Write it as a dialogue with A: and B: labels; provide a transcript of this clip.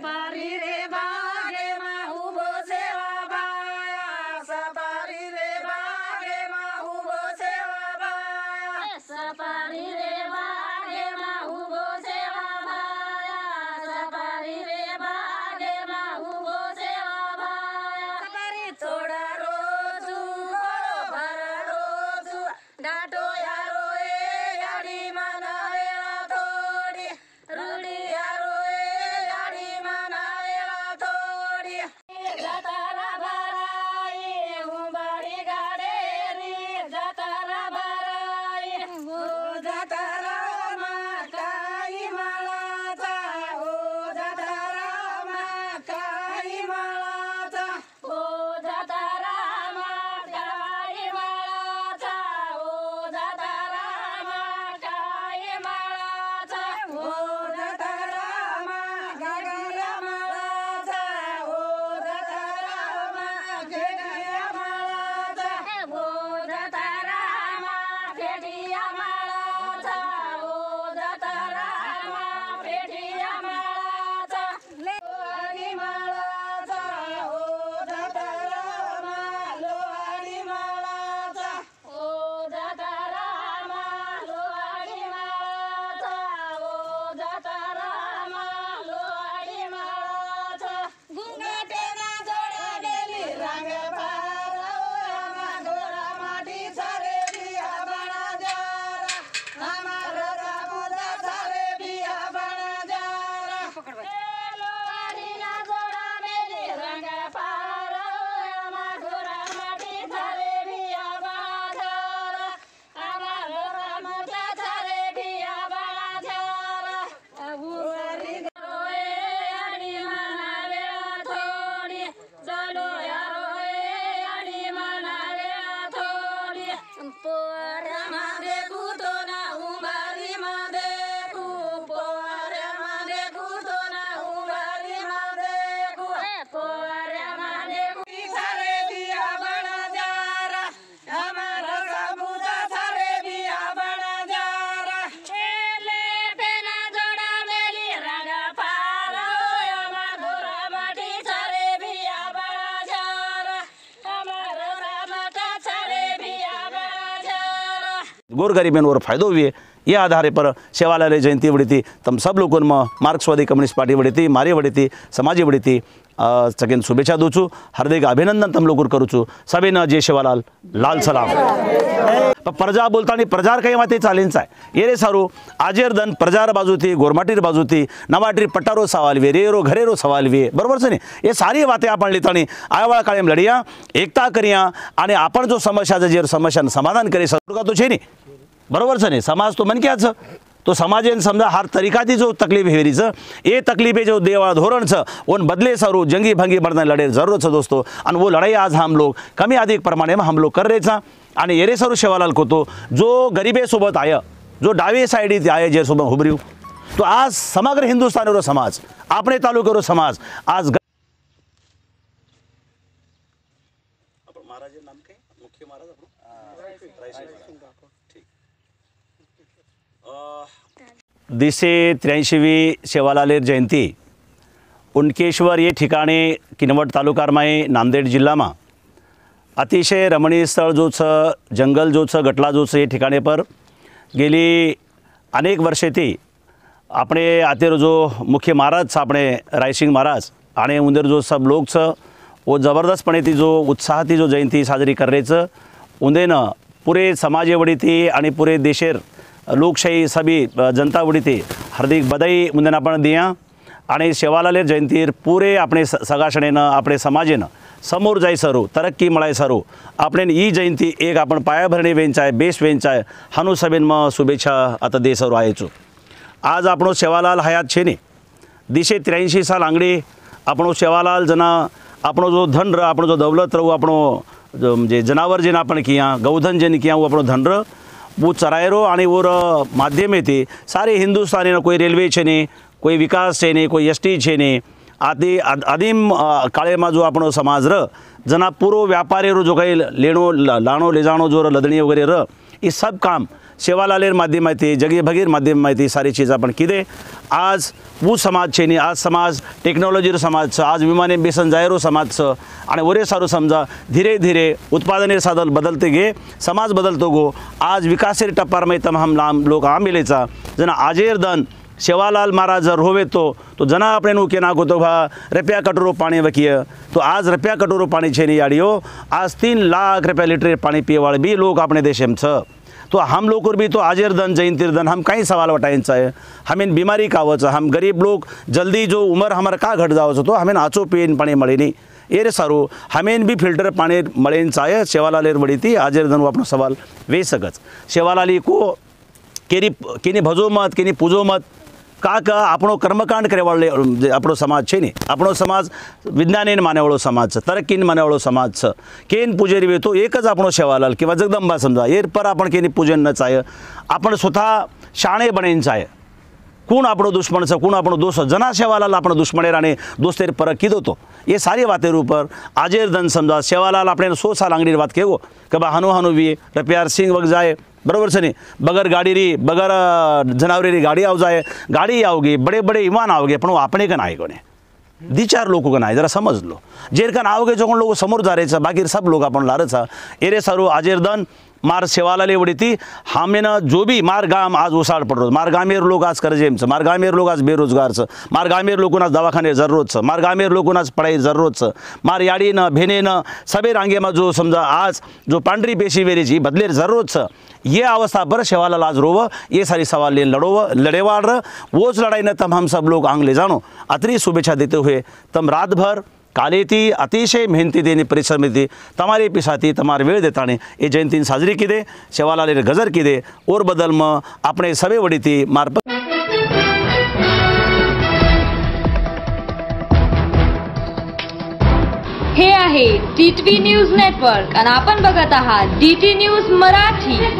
A: Barire
B: गोरगरिबांवर फ़ायदो होईल या आधारे पर शेवालाल जयंती वड़ी तम सब लोक म मार्क्सवादी कम्युनिस्ट पार्टी वड़ी थी मारी वड़ी समाज समाजी वड़ी सगळ्यांना शुभेच्छा दोचू हार्दिक अभिनंदन तमलोकूर करूचू सभेनं जय सेवालाल लाल सलाम प्रजा बोलतानी प्रजार काही माती चालींचा आहे ये रे सारू आजेर दन प्रजार बाजूती गोरमाटीर बाजूती नवाटीर पट्टारो सवाल वे रे रो सवाल वे बरोबर सनी हे सारी वाते आपण लितानी आयवाळ काळेम लढिया एकता करिया आणि आपण जो समस्या जे समस्या समाधान करे का तो छे नाही बरोबरच नाही समाज तो छ तो समाज आहे समजा हर तरीकाची जो तकलीफ हेरीचं ए तकलीफे जो देवा धोरणचं ओन बदले सरू जंगी भंगी बरं लढेल छ दोस्तो आणि वो लढाई आज हम लोग कमी अधिक प्रमाणे हम लोग कर रेचा आणि एरे सरू शेवालाल कोतो जो सोबत आय जो डावे साईडीत आय जे सोबत हुबरिव तो आज समग्र हिंदुस्थानवर समाज आपणे तालुक्यावर समाज आज दिसे त्र्याऐंशीवी सेवालालेर जयंती उंडकेश्वर ये ठिकाणी किनवट तालुकारमाई नांदेड जिल्हामा अतिशय रमणीय स्थळ जोचं जंगल जोचं गटला जोचं या ठिकाणी पर गेली अनेक वर्षे ती આપણે आतेर मुख्य मुख्य महाराज रायसिंग रायसिंग महाराज उंदेर जो सब सब लोकचं व जबरदस्तपणे ती जो उत्साह ती जो जयंती साजरी करायचं उंदेनं पुरे समाज एवढी ती आणि पुरे देशेर लोकशाही सभी जनता उड़ी हार्दिक बधाई मुझे आपण दिया आणि शेवालाले जयंतीर पुरे आपले सगाशणेनं आपले समाजेनं समोर सरू तरक्की सरू आपण ई जयंती एक आपण पायाभरणी वेंचाय बेस वेंचाय हनु सभेन म शुभेच्छा आता सरू आहेचो आज आपण शेवालाल हयात छेने दिशे त्र्याऐंशी साल आंगडी आपण शेवालाल जना आपण जो धन र आपण जो दौलत रहू आपण जो जनावर जेन आपण किया गौधन जेन किया वो आपण धन र वो चरायरो आणि माध्यम र सारे ते ना कोई रेल्वे छे नाही कोई विकास एस टी एसटी नाही आदि आदीम मा जो आपण समाज र जना पूर्व रो जो काही लेणो लाणो लेजाणो जो लदणी वगैरे र इ सब काम सेवालालेर माध्यम माहिती जगी माध्यम माध्यम ಐತಿ सारी चीज आपण किदे आज ऊ समाज छे आज समाज रो समाज आज विमाने बेसन जायरो समाज छ आणि वरे सारू समजा धीरे धीरे उत्पादने साधन बदलते गे समाज बदलतो गो आज विकासेर टप्पार मै तमाम लाम लोक आंबेलेचा जना आजेर दन शेवालाल महाराज जर होवे तो तो जना आपण के नागो तो भा रुपया कटोरो पाणी वकीय तो आज रुपया कटोरो पाणी छे नी आज तीन लाख रुपया लिटर पाणी वाळ बी लोक आपणे देशेम छ तो हम लोग भी तो आजेर दन जयंतिर दन हम कहीं सवाल उठाइंचा चाहे हमें बीमारी का वच हम गरीब लोग जल्दी जो उमर हमार का घट जाओ तो हमें आचो पेन पानी मड़े नहीं ये रे सारो हमें भी फिल्टर पानी मड़ेन चाहे शेवालालेर बड़ी थी आजेर दन अपना सवाल वे सकच शेवालाली को केरी किनी भजो मत केने पूजो मत का क आपण कर्मकाड करेवाळ आपण समाज ने आपण समाज विज्ञाने मान्यवाळो समाज तरकीन मान्यावाळो समाज आहे कन पूजे तो एकच आपण सेवालाल किंवा जगदंबा समजा एर पर आपण की पूजेन न चा आपण स्वतः शाणे बने कोण आपण दुश्मन कोण आपण दोस्त जना सेवालाल आपण दुश्मनेराणे दोस्तेर पर की दोतो ए सारी आजेर दन समजा सेवालाल आपण सोसा लांगणी वाटत कि बा हानुहानु वि रप्यार सिंग वग जा बरोबर सनी बगर गाड़ी री बगर जनावरे री गाड़ी आव गाड़ी आवगी बड़े बड़े इमान आवगे पण आपण का नाही कोणी दिचार चार लोक का जरा समजलो लो जेर का जो जो लोक समोर जा बाकी सब लोक आपण लारचा एरे सारू आजेर दन मार सेवाला वडीती हामेनं जो मार गाम आज ओसाड मार गामेर लोक आज मार मार्गामेर लोक आज बेरोजगारचं गामेर लोकून आज दवाखाने जररोजचं मार्गामेर लोकून आज पडाई जररोजचं मार याडीनं भेनेनं सबे रांगेमा जो समजा आज जो पांढरी पेशी वेरीची बदलेर जररोजचं ये अवस्था भर शेवाला लाज रोव ये सारी सवाल लेन लड़ो लड़ेवाड़ रोज लड़ाई न तम हम सब लोग आंगले ले जानो अतरी शुभेच्छा देते हुए तम रातभर काले ती अतिशय मेहनती देणी परिसमिती तमारे पिसाती तमारे तुमच्या वेळ देताने ए जयंतीन साजरी की दे शेवालालीर गजर की दे और बदल म आपणे सभे वडीती मारप
A: हे आहे डीटीव्ही न्यूज नेटवर्क आणि आपण बघत आहात डीटी न्यूज मराठी